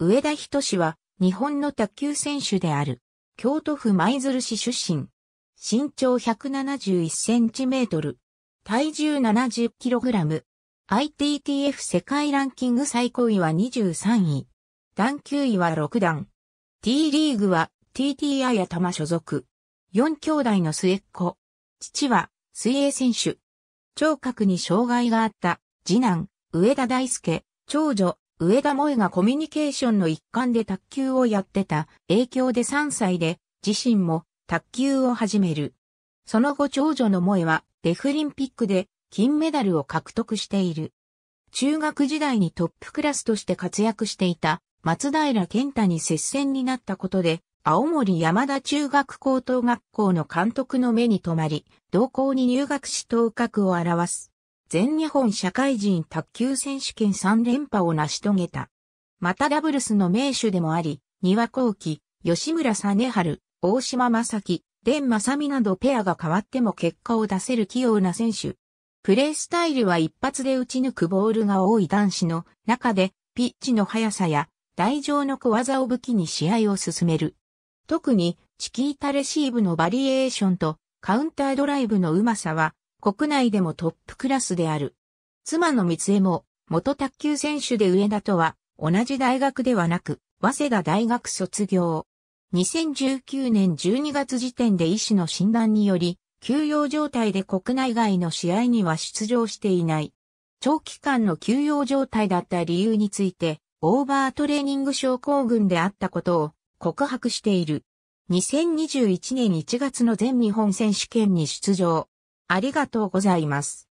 上田仁氏は、日本の卓球選手である。京都府舞鶴市出身。身長171センチメートル。体重70キログラム。ITTF 世界ランキング最高位は23位。段級位は6段。T リーグは TTI 頭所属。4兄弟の末っ子。父は水泳選手。聴覚に障害があった、次男、上田大輔、長女、上田萌がコミュニケーションの一環で卓球をやってた影響で3歳で自身も卓球を始める。その後長女の萌はデフリンピックで金メダルを獲得している。中学時代にトップクラスとして活躍していた松平健太に接戦になったことで、青森山田中学高等学校の監督の目に留まり、同校に入学し頭角を表す。全日本社会人卓球選手権3連覇を成し遂げた。またダブルスの名手でもあり、丹羽幸吉村実春、大島正樹、伝正美などペアが変わっても結果を出せる器用な選手。プレースタイルは一発で打ち抜くボールが多い男子の中で、ピッチの速さや台上の小技を武器に試合を進める。特にチキータレシーブのバリエーションとカウンタードライブのうまさは国内でもトップクラスである。妻の三江も、元卓球選手で上田とは、同じ大学ではなく、早稲田大学卒業。2019年12月時点で医師の診断により、休養状態で国内外の試合には出場していない。長期間の休養状態だった理由について、オーバートレーニング症候群であったことを告白している。2021年1月の全日本選手権に出場。ありがとうございます。